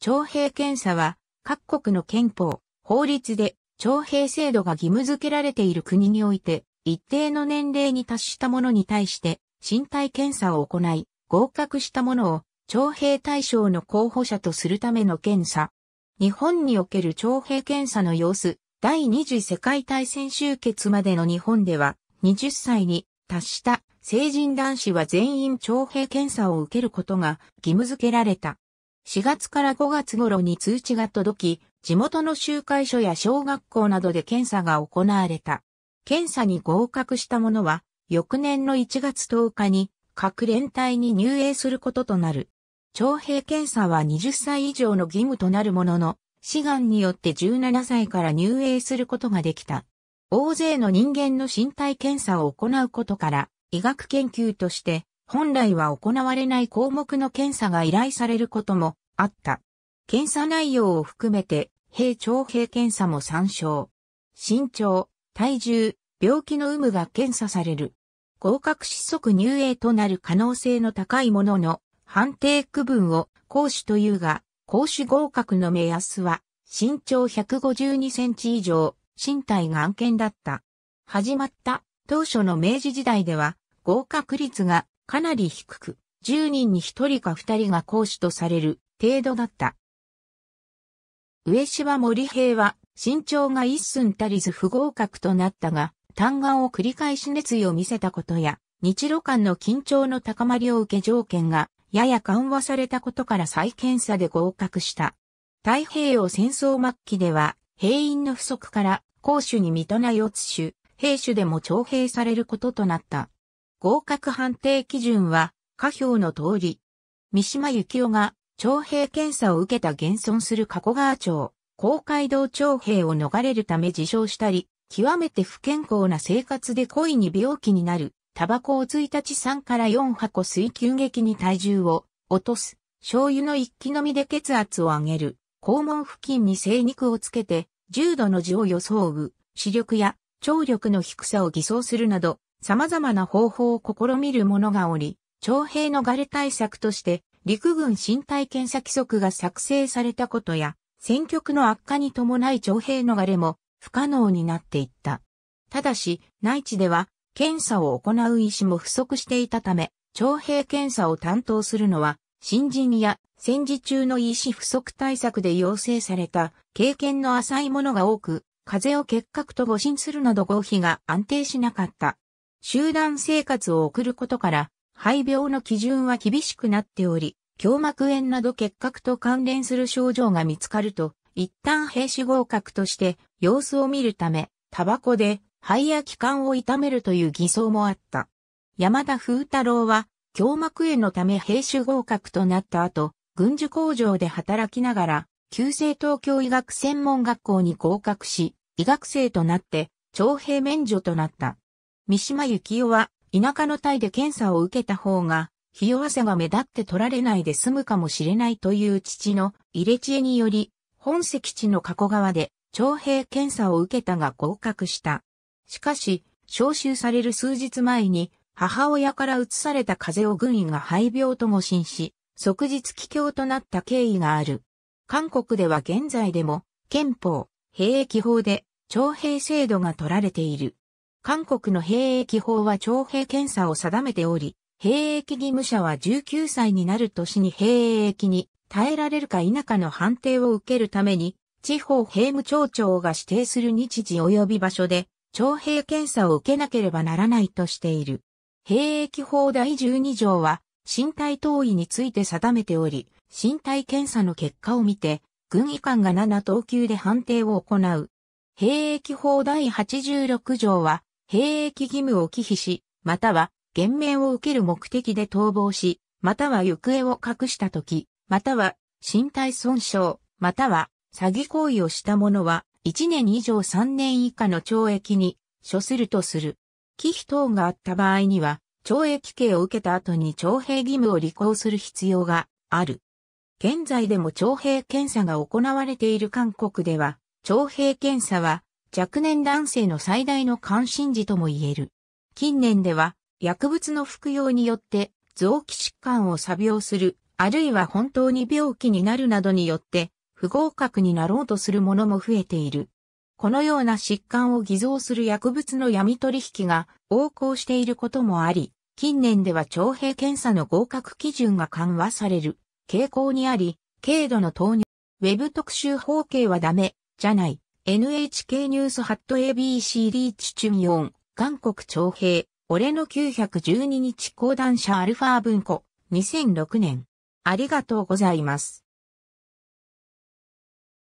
徴兵検査は各国の憲法、法律で徴兵制度が義務付けられている国において一定の年齢に達した者に対して身体検査を行い合格した者を徴兵対象の候補者とするための検査。日本における徴兵検査の様子、第二次世界大戦終結までの日本では20歳に達した成人男子は全員徴兵検査を受けることが義務付けられた。4月から5月頃に通知が届き、地元の集会所や小学校などで検査が行われた。検査に合格した者は、翌年の1月10日に各連隊に入営することとなる。徴兵検査は20歳以上の義務となるものの、志願によって17歳から入営することができた。大勢の人間の身体検査を行うことから、医学研究として本来は行われない項目の検査が依頼されることもあった。検査内容を含めて、平徴兵検査も参照。身長、体重、病気の有無が検査される。合格失速入営となる可能性の高いものの、判定区分を講師というが、講師合格の目安は、身長152センチ以上、身体が案件だった。始まった当初の明治時代では、合格率がかなり低く、10人に1人か2人が講師とされる程度だった。上島森平は身長が一寸足りず不合格となったが、嘆願を繰り返し熱意を見せたことや、日露間の緊張の高まりを受け条件がやや緩和されたことから再検査で合格した。太平洋戦争末期では、兵員の不足から、公主に水戸内を津主、兵主でも徴兵されることとなった。合格判定基準は、下表の通り。三島幸夫が、徴兵検査を受けた現存する加古川町、公会堂徴兵を逃れるため自傷したり、極めて不健康な生活で故意に病気になる、タバコを1日3から4箱吸い急激に体重を落とす、醤油の一気飲みで血圧を上げる、肛門付近に精肉をつけて、重度の字を装う、視力や聴力の低さを偽装するなど、様々な方法を試みる者がおり、徴兵逃れ対策として陸軍身体検査規則が作成されたことや、戦局の悪化に伴い徴兵逃れも不可能になっていった。ただし、内地では検査を行う医師も不足していたため、徴兵検査を担当するのは、新人や戦時中の医師不足対策で要請された経験の浅いものが多く、風邪を結核と誤診するなど合否が安定しなかった。集団生活を送ることから、肺病の基準は厳しくなっており、胸膜炎など結核と関連する症状が見つかると、一旦兵士合格として様子を見るため、タバコで肺や気管を痛めるという偽装もあった。山田風太郎は、胸膜炎のため兵士合格となった後、軍需工場で働きながら、旧制東京医学専門学校に合格し、医学生となって、徴兵免除となった。三島由紀夫は、田舎のタイで検査を受けた方が、日弱さが目立って取られないで済むかもしれないという父の入れ知恵により、本籍地の加古川で徴兵検査を受けたが合格した。しかし、召集される数日前に、母親から移された風邪を軍医が肺病と誤診し、即日帰郷となった経緯がある。韓国では現在でも、憲法、兵役法で徴兵制度が取られている。韓国の兵役法は徴兵検査を定めており、兵役義務者は19歳になる年に兵役に耐えられるか否かの判定を受けるために、地方兵務庁長が指定する日時及び場所で、徴兵検査を受けなければならないとしている。兵役法第12条は、身体投位について定めており、身体検査の結果を見て、軍医官が7等級で判定を行う。兵役法第86条は、兵役義務を忌避し、または減免を受ける目的で逃亡し、または行方を隠したとき、または身体損傷、または詐欺行為をした者は、1年以上3年以下の懲役に処するとする。忌避等があった場合には、懲役刑を受けた後に徴兵義務を履行する必要がある。現在でも徴兵検査が行われている韓国では、徴兵検査は若年男性の最大の関心事とも言える。近年では、薬物の服用によって、臓器疾患を作病する、あるいは本当に病気になるなどによって、不合格になろうとするものも増えている。このような疾患を偽造する薬物の闇取引が横行していることもあり、近年では徴兵検査の合格基準が緩和される傾向にあり、軽度の糖尿ウェブ特集法系はダメ、じゃない。NHK ニュースハット ABC リーチチュミヨン、韓国徴兵、俺の912日講談社アルファ文庫、2006年。ありがとうございます。